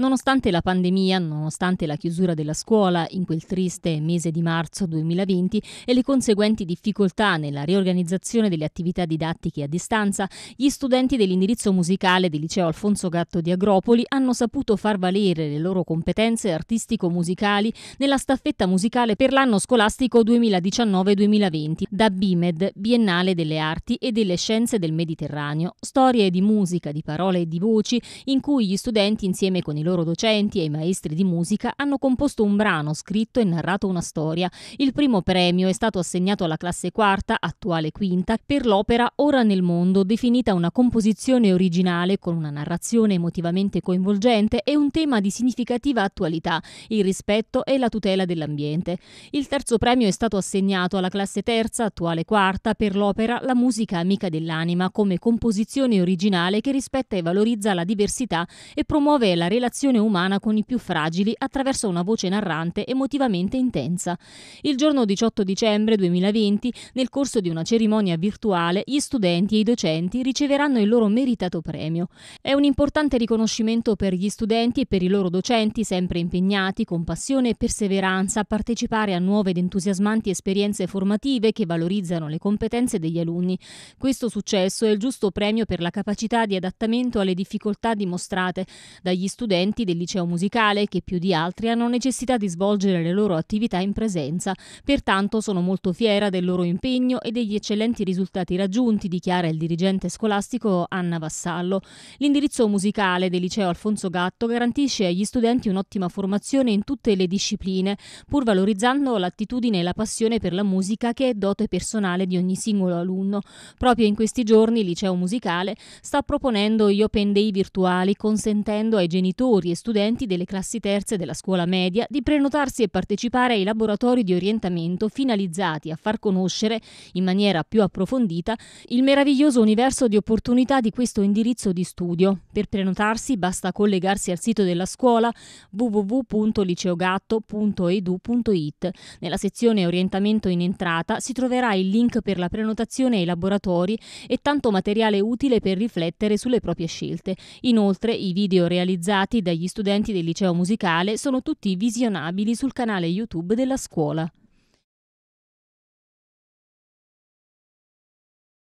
Nonostante la pandemia, nonostante la chiusura della scuola in quel triste mese di marzo 2020 e le conseguenti difficoltà nella riorganizzazione delle attività didattiche a distanza, gli studenti dell'indirizzo musicale del liceo Alfonso Gatto di Agropoli hanno saputo far valere le loro competenze artistico-musicali nella staffetta musicale per l'anno scolastico 2019-2020 da BIMED, Biennale delle Arti e delle Scienze del Mediterraneo, storie di musica, di parole e di voci in cui gli studenti insieme con i loro loro docenti e i maestri di musica hanno composto un brano, scritto e narrato una storia. Il primo premio è stato assegnato alla classe quarta, attuale quinta, per l'opera Ora nel mondo, definita una composizione originale con una narrazione emotivamente coinvolgente e un tema di significativa attualità, il rispetto e la tutela dell'ambiente. Il terzo premio è stato assegnato alla classe terza, attuale quarta, per l'opera La musica amica dell'anima come composizione originale che rispetta e valorizza la diversità e promuove la relazione relazione umana con i più fragili attraverso una voce narrante emotivamente intensa. Il giorno 18 dicembre 2020, nel corso di una cerimonia virtuale, gli studenti e i docenti riceveranno il loro meritato premio. È un importante riconoscimento per gli studenti e per i loro docenti, sempre impegnati con passione e perseveranza a partecipare a nuove ed entusiasmanti esperienze formative che valorizzano le competenze degli alunni. Questo successo è il giusto premio per la capacità di adattamento alle difficoltà dimostrate dagli studenti studenti del liceo musicale che più di altri hanno necessità di svolgere le loro attività in presenza. Pertanto sono molto fiera del loro impegno e degli eccellenti risultati raggiunti, dichiara il dirigente scolastico Anna Vassallo. L'indirizzo musicale del liceo Alfonso Gatto garantisce agli studenti un'ottima formazione in tutte le discipline, pur valorizzando l'attitudine e la passione per la musica che è dote personale di ogni singolo alunno. Proprio in questi giorni il liceo musicale sta proponendo gli open day virtuali consentendo ai genitori genitori e studenti delle classi terze della scuola media di prenotarsi e partecipare ai laboratori di orientamento finalizzati a far conoscere in maniera più approfondita il meraviglioso universo di opportunità di questo indirizzo di studio. Per prenotarsi basta collegarsi al sito della scuola www.liceogatto.edu.it. Nella sezione orientamento in entrata si troverà il link per la prenotazione ai laboratori e tanto materiale utile per riflettere sulle proprie scelte. Inoltre i video realizzati dagli studenti del liceo musicale sono tutti visionabili sul canale YouTube della scuola.